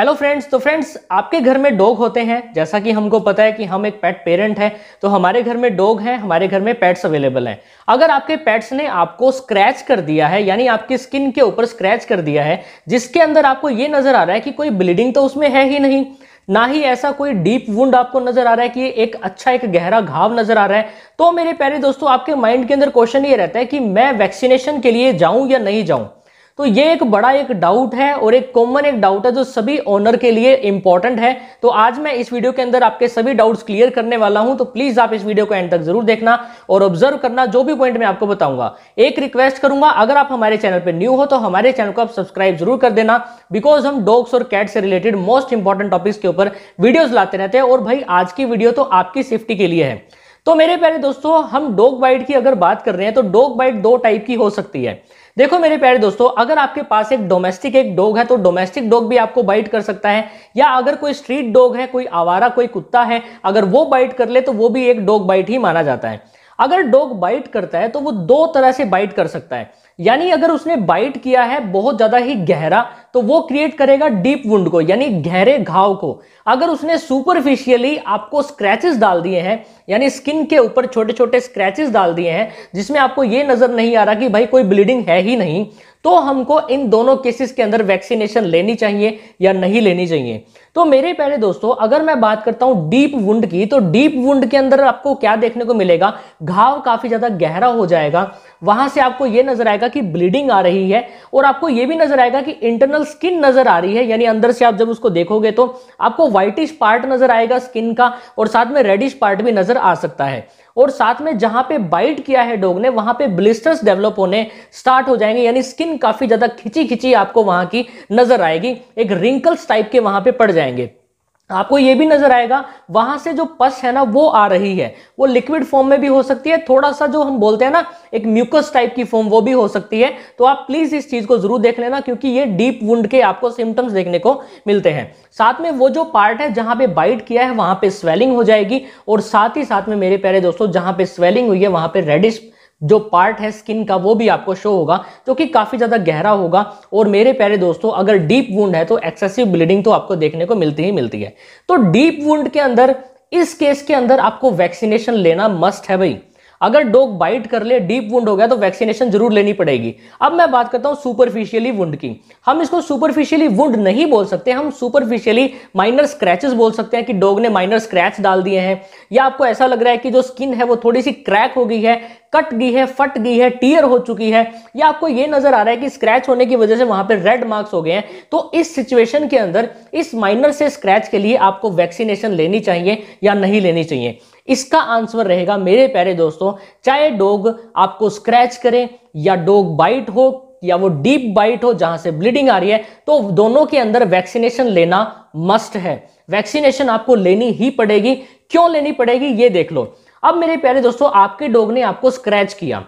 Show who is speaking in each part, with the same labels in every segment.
Speaker 1: hello friends तो friends आपके घर में डॉग होते हैं जैसा कि हमको पता है कि हम एक पेट पेरेंट हैं तो हमारे घर में डॉग हैं हमारे घर में पेट्स अवेलेबल हैं अगर आपके पेट्स ने आपको स्क्रैच कर दिया है यानी आपकी स्किन के ऊपर स्क्रैच कर दिया है जिसके अंदर आपको ये नज़र आ रहा है कि कोई ब्लीडिंग तो उसमें है ही नहीं ना ही ऐसा कोई डीप वुंड आपको नजर आ रहा है कि एक अच्छा एक गहरा घाव नजर आ रहा है तो मेरे प्यारे दोस्तों आपके माइंड के अंदर क्वेश्चन ये रहता है कि मैं वैक्सीनेशन के लिए जाऊं या नहीं जाऊं तो ये एक बड़ा एक डाउट है और एक कॉमन एक डाउट है जो सभी ओनर के लिए इंपॉर्टेंट है तो आज मैं इस वीडियो के अंदर आपके सभी डाउट्स क्लियर करने वाला हूं तो प्लीज आप इस वीडियो को एंड तक जरूर देखना और ऑब्जर्व करना जो भी पॉइंट मैं आपको बताऊंगा एक रिक्वेस्ट करूंगा अगर आप हमारे चैनल पर न्यू हो तो हमारे चैनल को आप सब्सक्राइब जरूर कर देना बिकॉज हम डॉग्स और कैट से रिलेटेड मोस्ट इंपॉर्टेंट टॉपिक्स के ऊपर वीडियोज लाते रहते हैं और भाई आज की वीडियो तो आपकी सेफ्टी के लिए है तो मेरे प्यारे दोस्तों हम डॉग बाइट की अगर बात कर रहे हैं तो डॉग बाइट दो टाइप की हो सकती है देखो मेरे प्यारे दोस्तों अगर आपके पास एक डोमेस्टिक एक डॉग है तो डोमेस्टिक डॉग भी आपको बाइट कर सकता है या अगर कोई स्ट्रीट डॉग है कोई आवारा कोई कुत्ता है अगर वो बाइट कर ले तो वो भी एक डॉग बाइट ही माना जाता है अगर डॉग बाइट करता है तो वो दो तरह से बाइट कर सकता है यानी अगर उसने बाइट किया है बहुत ज्यादा ही गहरा तो वो क्रिएट करेगा डीप वुंड को यानी गहरे घाव को अगर उसने सुपरफिशियली आपको स्क्रैचेस डाल दिए हैं यानी स्किन के ऊपर छोटे छोटे स्क्रैचेस डाल दिए हैं जिसमें आपको ये नजर नहीं आ रहा कि भाई कोई ब्लीडिंग है ही नहीं तो हमको इन दोनों केसेस के अंदर वैक्सीनेशन लेनी चाहिए या नहीं लेनी चाहिए तो मेरे पहले दोस्तों अगर मैं बात करता हूं डीप वुंड की तो डीप वुंड के अंदर आपको क्या देखने को मिलेगा घाव काफी ज्यादा गहरा हो जाएगा वहां से आपको यह नजर आएगा कि ब्लीडिंग आ रही है और आपको यह भी नजर आएगा कि इंटरनल स्किन नजर आ रही है यानी अंदर से आप जब उसको देखोगे तो आपको व्हाइटिश पार्ट नजर आएगा स्किन का और साथ में रेडिश पार्ट भी नजर आ सकता है और साथ में जहां पे बाइट किया है डॉग ने वहां पे ब्लिस्टर्स डेवलप होने स्टार्ट हो जाएंगे यानी स्किन काफी ज्यादा खिंची खिंची आपको वहां की नजर आएगी एक रिंकल्स टाइप के वहां पे पड़ जाएंगे आपको ये भी नजर आएगा वहां से जो पस है ना वो आ रही है वो लिक्विड फॉर्म में भी हो सकती है थोड़ा सा जो हम बोलते हैं ना एक म्यूकस टाइप की फॉर्म वो भी हो सकती है तो आप प्लीज इस चीज को जरूर देख लेना क्योंकि ये डीप वुंड के आपको सिम्टम्स देखने को मिलते हैं साथ में वो जो पार्ट है जहां पे बाइट किया है वहां पे स्वेलिंग हो जाएगी और साथ ही साथ में मेरे प्यारे दोस्तों जहां पे स्वेलिंग हुई है वहां पर रेडिश जो पार्ट है स्किन का वो भी आपको शो होगा जो कि काफ़ी ज़्यादा गहरा होगा और मेरे प्यारे दोस्तों अगर डीप वुंड है तो एक्सेसिव ब्लीडिंग तो आपको देखने को मिलती ही मिलती है तो डीप वुंड के अंदर इस केस के अंदर आपको वैक्सीनेशन लेना मस्ट है भाई अगर डॉग बाइट कर ले डीप वुंड हो गया तो वैक्सीनेशन जरूर लेनी पड़ेगी अब मैं बात करता हूं सुपरफिशियली वुंड की हम इसको सुपरफिशियली वुंड नहीं बोल सकते हम सुपरफिशियली माइनर स्क्रैचेस बोल सकते हैं कि डॉग ने माइनर स्क्रैच डाल दिए हैं या आपको ऐसा लग रहा है कि जो स्किन है वो थोड़ी सी क्रैक हो गई है कट गई है फट गई है टीयर हो चुकी है या आपको ये नजर आ रहा है कि स्क्रैच होने की वजह से वहां पर रेड मार्क्स हो गए हैं तो इस सिचुएशन के अंदर इस माइनर से स्क्रैच के लिए आपको वैक्सीनेशन लेनी चाहिए या नहीं लेनी चाहिए इसका आंसर रहेगा मेरे प्यारे दोस्तों चाहे डॉग आपको स्क्रैच करें या डॉग बाइट हो या वो डीप बाइट हो जहां से ब्लीडिंग आ रही है तो दोनों के अंदर वैक्सीनेशन लेना मस्ट है वैक्सीनेशन आपको लेनी ही पड़ेगी क्यों लेनी पड़ेगी ये देख लो अब मेरे प्यारे दोस्तों आपके डॉग ने आपको स्क्रैच किया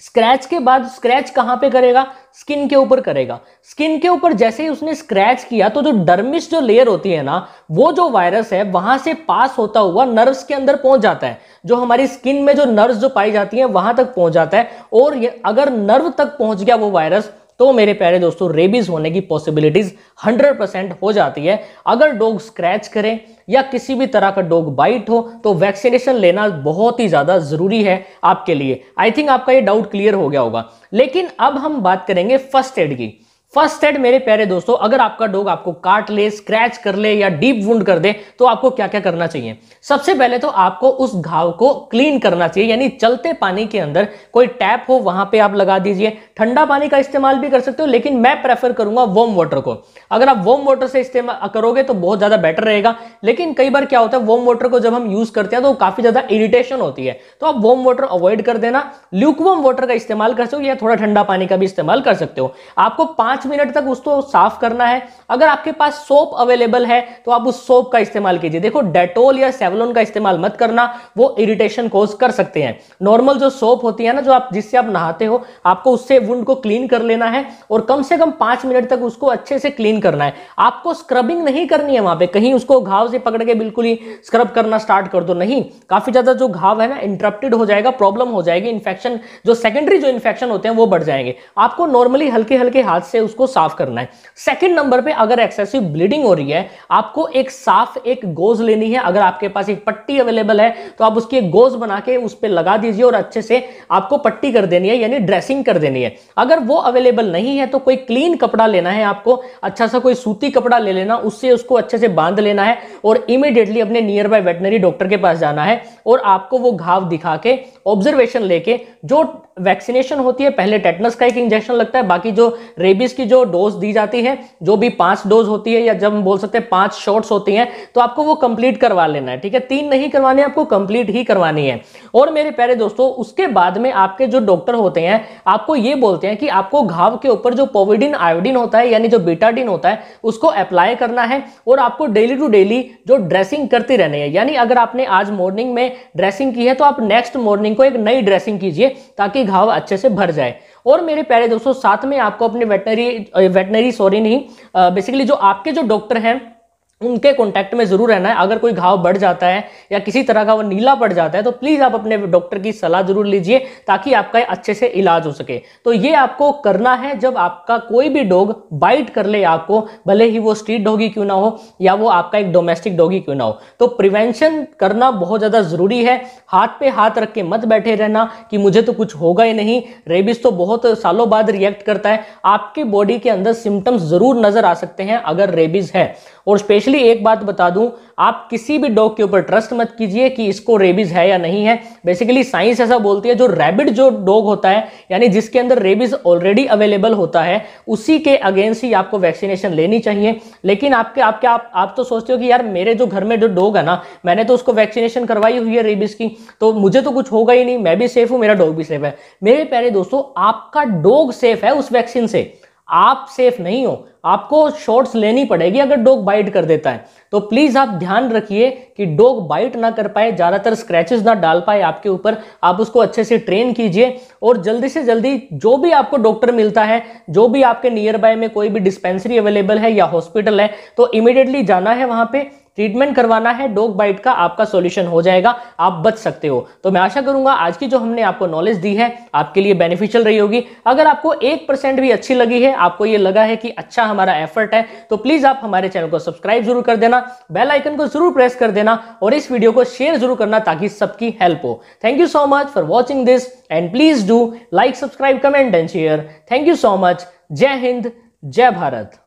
Speaker 1: स्क्रैच के बाद स्क्रैच कहां पे करेगा स्किन के ऊपर करेगा स्किन के ऊपर जैसे ही उसने स्क्रैच किया तो जो डर्मिस जो लेयर होती है ना वो जो वायरस है वहां से पास होता हुआ नर्व्स के अंदर पहुंच जाता है जो हमारी स्किन में जो नर्व्स जो पाई जाती है वहां तक पहुंच जाता है और अगर नर्व तक पहुंच गया वो वायरस तो मेरे प्यारे दोस्तों रेबीज होने की पॉसिबिलिटीज 100% हो जाती है अगर डॉग स्क्रैच करें या किसी भी तरह का डॉग बाइट हो तो वैक्सीनेशन लेना बहुत ही ज़्यादा ज़रूरी है आपके लिए आई थिंक आपका ये डाउट क्लियर हो गया होगा लेकिन अब हम बात करेंगे फर्स्ट एड की फर्स्ट एड मेरे प्यारे दोस्तों अगर आपका डॉग आपको काट ले स्क्रैच कर ले या डीप वुंड कर दे तो आपको क्या क्या करना चाहिए सबसे पहले तो आपको उस घाव को क्लीन करना चाहिए यानी चलते पानी के अंदर कोई टैप हो वहां पे आप लगा दीजिए ठंडा पानी का इस्तेमाल भी कर सकते हो लेकिन मैं प्रेफर करूंगा वॉम वाटर को अगर आप वॉम वाटर से इस्तेमाल करोगे तो बहुत ज्यादा बेटर रहेगा लेकिन कई बार क्या होता है वॉम वाटर को जब हम यूज करते हैं तो काफी ज्यादा इरिटेशन होती है तो आप वॉम वाटर अवॉइड कर देना ल्यूकवॉम वाटर का इस्तेमाल कर सकते हो या थोड़ा ठंडा पानी का भी इस्तेमाल कर सकते हो आपको पांच मिनट तक उसको साफ करना है अगर आपके पास सोप अवेलेबल है तो आप उस सोप का इस्तेमाल कीजिए देखो डेटोल या सेवलोन का इस्तेमाल मत करना वो इरिटेशन कोज कर सकते हैं नॉर्मल जो सोप होती है ना जो आप जिससे आप नहाते हो आपको उससे वुंड को क्लीन कर लेना है और कम से कम पांच मिनट तक उसको अच्छे से क्लीन करना है आपको स्क्रबिंग नहीं करनी है वहां पर कहीं उसको घाव से पकड़ के बिल्कुल ही स्क्रब करना स्टार्ट कर दो नहीं काफी ज्यादा जो घाव है ना इंटरप्टेड हो जाएगा प्रॉब्लम हो जाएगी इन्फेक्शन जो सेकेंडरी जो इन्फेक्शन होते हैं वो बढ़ जाएंगे आपको नॉर्मली हल्के हल्के हाथ से उस उसको साफ करना है सेकंड नंबर पे अगर एक्सेसिव ब्लीडिंग हो रही है आपको एक साफ एक गोज लेनी है अगर आपके पास एक पट्टी अवेलेबल है तो आप उसकी एक गोज बना के उस पर लगा दीजिए और अच्छे से आपको पट्टी कर देनी है यानी ड्रेसिंग कर देनी है अगर वो अवेलेबल नहीं है तो कोई क्लीन कपड़ा लेना है आपको अच्छा सा कोई सूती कपड़ा ले लेना उससे उसको अच्छे से बांध लेना है और इमिडिएटली अपने नियर बाय वेटनरी डॉक्टर के पास जाना है और आपको वो घाव दिखा के ऑब्जर्वेशन लेके जो वैक्सीनेशन होती है पहले टेटनस का एक इंजेक्शन लगता है बाकी जो रेबीज की जो डोज दी जाती है जो भी पांच डोज होती है या जब हम बोल सकते हैं पांच शॉट्स होती हैं तो आपको वो कंप्लीट करवा लेना है ठीक है तीन नहीं करवानी आपको कंप्लीट ही करवानी है और मेरे प्यारे दोस्तों उसके बाद में आपके जो डॉक्टर होते हैं आपको ये बोलते हैं कि आपको घाव के ऊपर जो पोविडिन आयोडिन होता है यानी जो बीटाडिन होता है उसको अप्लाई करना है और आपको डेली टू डेली जो ड्रेसिंग करती रहनी है यानी अगर आपने आज मॉर्निंग में ड्रेसिंग की है तो आप नेक्स्ट मॉर्निंग को एक नई ड्रेसिंग कीजिए ताकि घाव अच्छे से भर जाए और मेरे प्यारे दोस्तों साथ में आपको अपने वेटनरी वेटनरी सॉरी नहीं बेसिकली जो आपके जो डॉक्टर हैं उनके कॉन्टैक्ट में ज़रूर रहना है अगर कोई घाव बढ़ जाता है या किसी तरह का वो नीला पड़ जाता है तो प्लीज़ आप अपने डॉक्टर की सलाह ज़रूर लीजिए ताकि आपका अच्छे से इलाज हो सके तो ये आपको करना है जब आपका कोई भी डॉग बाइट कर ले आपको भले ही वो स्ट्रीट डॉगी क्यों ना हो या वो आपका एक डोमेस्टिक डॉगी क्यों ना हो तो प्रिवेंशन करना बहुत ज़्यादा ज़रूरी है हाथ पे हाथ रख के मत बैठे रहना कि मुझे तो कुछ होगा ही नहीं रेबिस तो बहुत सालों बाद रिएक्ट करता है आपकी बॉडी के अंदर सिम्टम्स ज़रूर नज़र आ सकते हैं अगर रेबिस है और स्पेशली एक बात बता दूं आप किसी भी डॉग के ऊपर ट्रस्ट मत कीजिए कि इसको रेबीज है या नहीं है बेसिकली साइंस ऐसा बोलती है जो रैबिड जो डॉग होता है यानी जिसके अंदर रेबीज ऑलरेडी अवेलेबल होता है उसी के अगेंस्ट ही आपको वैक्सीनेशन लेनी चाहिए लेकिन आपके आपके आप, आप तो सोचते हो कि यार मेरे जो घर में जो डॉग है ना मैंने तो उसको वैक्सीनेशन करवाई हुई है रेबीज की तो मुझे तो कुछ होगा ही नहीं मैं भी सेफ हूँ मेरा डॉग भी सेफ है मेरे प्यारे दोस्तों आपका डॉग सेफ है उस वैक्सीन से आप सेफ नहीं हो आपको शॉर्ट्स लेनी पड़ेगी अगर डॉग बाइट कर देता है तो प्लीज़ आप ध्यान रखिए कि डॉग बाइट ना कर पाए ज़्यादातर स्क्रैचेस ना डाल पाए आपके ऊपर आप उसको अच्छे से ट्रेन कीजिए और जल्दी से जल्दी जो भी आपको डॉक्टर मिलता है जो भी आपके नियर बाय में कोई भी डिस्पेंसरी अवेलेबल है या हॉस्पिटल है तो इमिडिएटली जाना है वहां पर ट्रीटमेंट करवाना है डॉग बाइट का आपका सोल्यूशन हो जाएगा आप बच सकते हो तो मैं आशा करूंगा आज की जो हमने आपको नॉलेज दी है आपके लिए बेनिफिशियल रही होगी अगर आपको एक परसेंट भी अच्छी लगी है आपको ये लगा है कि अच्छा हमारा एफर्ट है तो प्लीज आप हमारे चैनल को सब्सक्राइब जरूर कर देना बेल आइकन को जरूर प्रेस कर देना और इस वीडियो को शेयर जरूर करना ताकि सबकी हेल्प हो thank you so much for watching this and please do like subscribe comment and share thank you so much जय हिंद जय भारत